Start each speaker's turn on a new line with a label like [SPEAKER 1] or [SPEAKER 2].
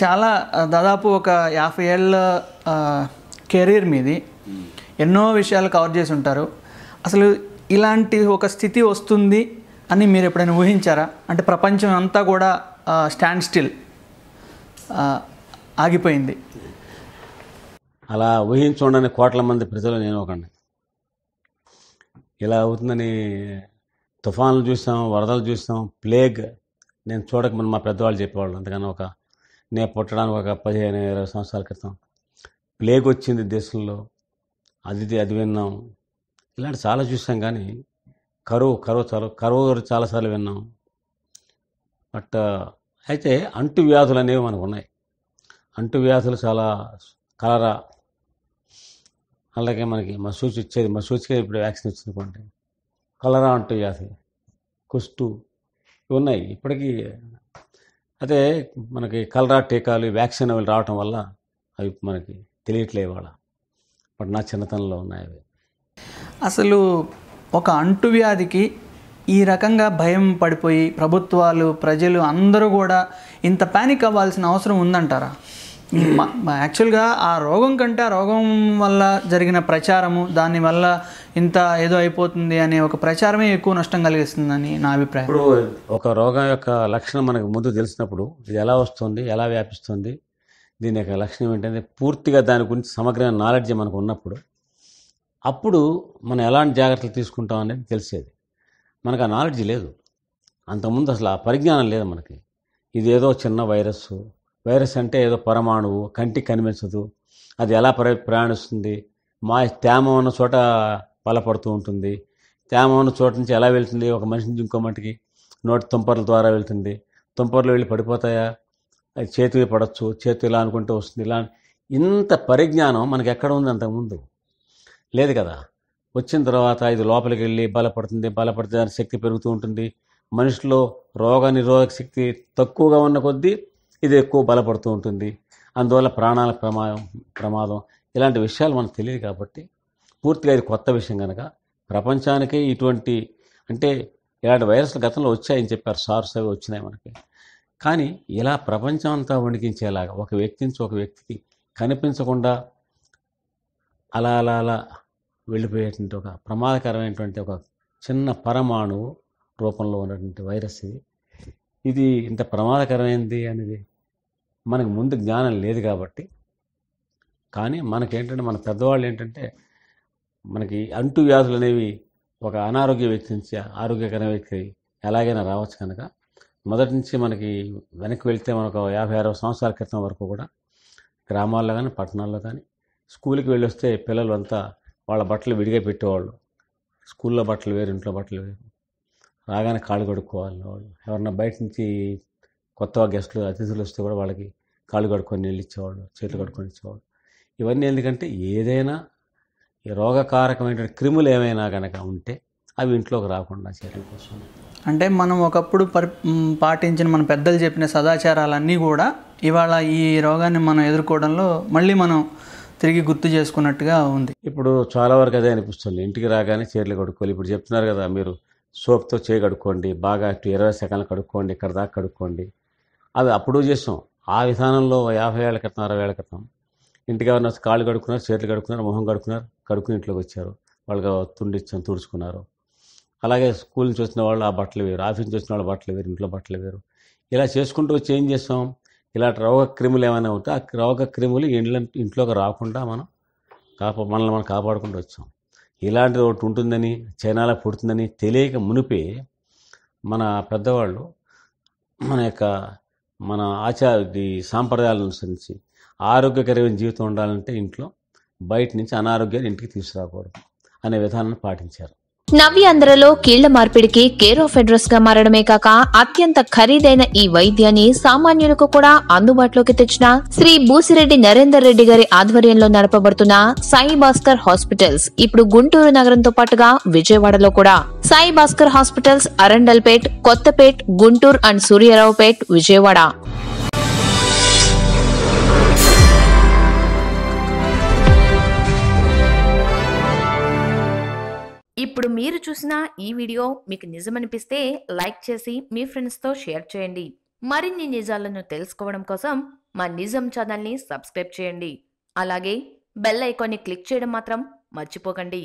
[SPEAKER 1] చాలా దాదాపు ఒక యాభై ఏళ్ళ కెరీర్ మీది ఎన్నో విషయాలు కవర్ చేసి ఉంటారు అసలు ఇలాంటి ఒక స్థితి వస్తుంది అని మీరు ఎప్పుడైనా ఊహించారా అంటే ప్రపంచం అంతా కూడా స్టాండ్ స్టిల్ ఆగిపోయింది
[SPEAKER 2] అలా ఊహించుకోండి కోట్ల మంది ప్రజలు నేను ఒకండి ఇలా అవుతుందని తుఫాన్లు చూసాం వరదలు చూసాం ప్లేగ్ నేను చూడక మన మా పెద్దవాళ్ళు చెప్పేవాళ్ళు అందుకని ఒక నేను పుట్టడానికి ఒక పదిహేను ఇరవై సంవత్సరాల క్రితం ప్లేగ్ వచ్చింది దేశంలో అది అది విన్నాం ఇలాంటి చాలా చూసాం కానీ కరువు కరువు చాలా కరువు చాలాసార్లు విన్నాం బట్ అయితే అంటు వ్యాధులు అనేవి మనకు ఉన్నాయి అంటు వ్యాధులు చాలా కలరా అలాగే మనకి మా సూచి వచ్చేది మా సూచిక ఇప్పుడు వ్యాక్సిన్ వచ్చిందనుకోండి కలరా అంటు వ్యాధి కుష్టు ఉన్నాయి ఇప్పటికీ అదే మనకి కలరా టీకాలు వ్యాక్సిన్ అవి రావటం వల్ల అవి మనకి తెలియట్లేవు వాళ్ళ ఇప్పుడు నా చిన్నతనంలో ఉన్నాయి అవి
[SPEAKER 1] అసలు ఒక అంటువ్యాధికి ఈ రకంగా భయం పడిపోయి ప్రభుత్వాలు ప్రజలు అందరూ కూడా ఇంత ప్యానిక్ అవ్వాల్సిన అవసరం ఉందంటారా యాక్చువల్గా ఆ రోగం కంటే ఆ రోగం వల్ల జరిగిన ప్రచారము దానివల్ల ఇంత ఏదో అయిపోతుంది అనే ఒక ప్రచారమే ఎక్కువ నష్టం కలిగిస్తుందని నా అభిప్రాయం ఇప్పుడు
[SPEAKER 2] ఒక రోగం యొక్క లక్షణం మనకు ముందు తెలిసినప్పుడు ఇది ఎలా వస్తుంది ఎలా వ్యాపిస్తుంది దీని యొక్క లక్షణం ఏంటంటే పూర్తిగా దాని గురించి సమగ్రమైన నాలెడ్జ్ మనకు ఉన్నప్పుడు అప్పుడు మనం ఎలాంటి జాగ్రత్తలు తీసుకుంటాం అనేది తెలిసేది మనకు ఆ నాలెడ్జ్ లేదు అంతకుముందు అసలు ఆ పరిజ్ఞానం లేదు మనకి ఇదేదో చిన్న వైరస్సు వైరస్ అంటే ఏదో పరమాణువు కంటికి కనిపించదు అది ఎలా ప్ర ప్రయాణిస్తుంది మా తేమ ఉన్న చోట బలపడుతూ ఉంటుంది తేమ ఉన్న చోట నుంచి ఎలా వెళ్తుంది ఒక మనిషి నుంచి ఇంకో మటుకి నోటి తుంపర్ల ద్వారా వెళ్తుంది తుంపర్లు వెళ్ళి పడిపోతాయా అది చేతికి పడవచ్చు చేతి ఇలా అనుకుంటే వస్తుంది ఇలా ఇంత పరిజ్ఞానం మనకి ఎక్కడ ఉంది అంతకుముందు లేదు కదా వచ్చిన తర్వాత ఇది లోపలికి వెళ్ళి బలపడుతుంది బలపడితే శక్తి పెరుగుతూ ఉంటుంది మనిషిలో రోగ నిరోధక శక్తి తక్కువగా ఉన్న కొద్దీ ఇది ఎక్కువ బలపడుతూ ఉంటుంది అందువల్ల ప్రాణాల ప్రమాదం ప్రమాదం ఇలాంటి విషయాలు మనకు తెలియదు కాబట్టి పూర్తిగా ఇది కొత్త విషయం కనుక ప్రపంచానికే ఇటువంటి అంటే ఇలాంటి వైరస్లు గతంలో వచ్చాయని చెప్పారు సార్స్ అవి వచ్చినాయి మనకి కానీ ఇలా ప్రపంచం అంతా వణికించేలాగా ఒక వ్యక్తి నుంచి ఒక వ్యక్తికి కనిపించకుండా అలా అలా అలా వెళ్ళిపోయేటువంటి ఒక ప్రమాదకరమైనటువంటి ఒక చిన్న పరమాణువు రూపంలో ఉన్నటువంటి వైరస్ ఇది ఇది ఇంత ప్రమాదకరమైంది అనేది మనకు ముందు జ్ఞానం లేదు కాబట్టి కానీ మనకేంటంటే మన పెద్దవాళ్ళు ఏంటంటే మనకి అంటు వ్యాధులు అనేవి ఒక అనారోగ్య వ్యక్తి నుంచి ఆరోగ్యకర వ్యక్తి ఎలాగైనా రావచ్చు కనుక మొదటి నుంచి మనకి వెనక్కి వెళ్తే మనకు యాభై అరవై సంవత్సరాల క్రితం వరకు కూడా గ్రామాల్లో కానీ పట్టణాల్లో కానీ స్కూల్కి వెళ్ళి వస్తే పిల్లలు అంతా వాళ్ళ బట్టలు విడిగా పెట్టేవాళ్ళు స్కూల్లో బట్టలు వేరు ఇంట్లో బట్టలు వేరు రాగానే కాళ్ళు కడుక్కోవాలి వాళ్ళు ఎవరన్నా బయట నుంచి కొత్త గెస్టులు అతిథులు వస్తే కూడా వాళ్ళకి కాళ్ళు కడుక్కొని నీళ్ళు ఇచ్చేవాడు చేతులు కడుక్కొని ఇచ్చేవాడు ఇవన్నీ ఎందుకంటే ఏదైనా ఈ రోగకారకమైన క్రిములు ఏమైనా కనుక ఉంటే అవి ఇంట్లోకి రాకుండా చేయడం కోసం
[SPEAKER 1] అంటే మనం ఒకప్పుడు పరి పాటించిన మన పెద్దలు చెప్పిన సదాచారాలన్నీ కూడా ఇవాళ ఈ రోగాన్ని
[SPEAKER 2] మనం ఎదుర్కోవడంలో మళ్ళీ మనం తిరిగి గుర్తు చేసుకున్నట్టుగా ఉంది ఇప్పుడు చాలా వరకు అదే అనిపిస్తుంది ఇంటికి రాగానే చీరలు కడుక్కోవాలి ఇప్పుడు చెప్తున్నారు కదా మీరు సోప్తో చేయి కడుక్కోండి బాగా ఇరవై సెకండ్లు కడుక్కోండి ఇక్కడ దాకా కడుక్కోండి అది అప్పుడు చేసాం ఆ విధానంలో యాభై ఏళ్ళ క్రితం అరవై ఏళ్ళ క్రితం ఇంటికి ఎవరైనా కాళ్ళు కడుక్కున్నారు చేతులు కడుక్కున్నారు మొహం కడుక్కున్నారు కడుక్కుని ఇంట్లోకి వచ్చారు వాళ్ళకి తుండిచ్చని తుడుచుకున్నారు అలాగే స్కూల్ నుంచి వచ్చిన వాళ్ళు ఆ బట్టలు వేరు ఆఫీస్ నుంచి వచ్చిన వాళ్ళు బట్టలు వేరు ఇంట్లో బట్టలు వేరు ఇలా చేసుకుంటూ చేంజ్ చేస్తాం ఇలాంటి రోగ క్రిములు ఏమైనా ఉంటే ఆ రోగ క్రిములు ఇంట్లో ఇంట్లోకి రాకుండా మనం కాపా మనల్ని మనం కాపాడుకుంటూ వచ్చాం ఇలాంటిది ఒకటి ఉంటుందని చైనాలో పుడుతుందని తెలియక మునిపే మన పెద్దవాళ్ళు మన యొక్క మన ఆచార సాంప్రదాయాలను అనుసరించి ఆరోగ్యకరమైన జీవితం ఉండాలంటే ఇంట్లో బయట నుంచి అనారోగ్యాన్ని ఇంటికి తీసుకురాకూడదు అనే విధానాన్ని పాటించారు
[SPEAKER 1] నవ్య అందరలో కీళ్ల మార్పిడికి కేరో ఆఫ్ గా మారడమే కాక అత్యంత ఖరీదైన ఈ వైద్యాన్ని సామాన్యులకు కూడా అందుబాటులోకి తెచ్చిన శ్రీ బూసిరెడ్డి నరేందర్ రెడ్డి గారి ఆధ్వర్యంలో నడపబడుతున్న సాయి భాస్కర్ హాస్పిటల్స్ ఇప్పుడు గుంటూరు నగరంతో పాటుగా విజయవాడలో కూడా సాయి భాస్కర్ హాస్పిటల్స్ అరండల్పేట్ కొత్తపేట్ గుంటూరు అండ్ సూర్యారావుపేట్ విజయవాడ ఇప్పుడు మీరు చూసిన ఈ వీడియో మీకు నిజమనిపిస్తే లైక్ చేసి మీ ఫ్రెండ్స్తో షేర్ చేయండి మరిన్ని నిజాలను తెలుసుకోవడం కోసం మా నిజం ఛానల్ని సబ్స్క్రైబ్ చేయండి అలాగే బెల్ ఐకాన్ని క్లిక్ చేయడం మాత్రం మర్చిపోకండి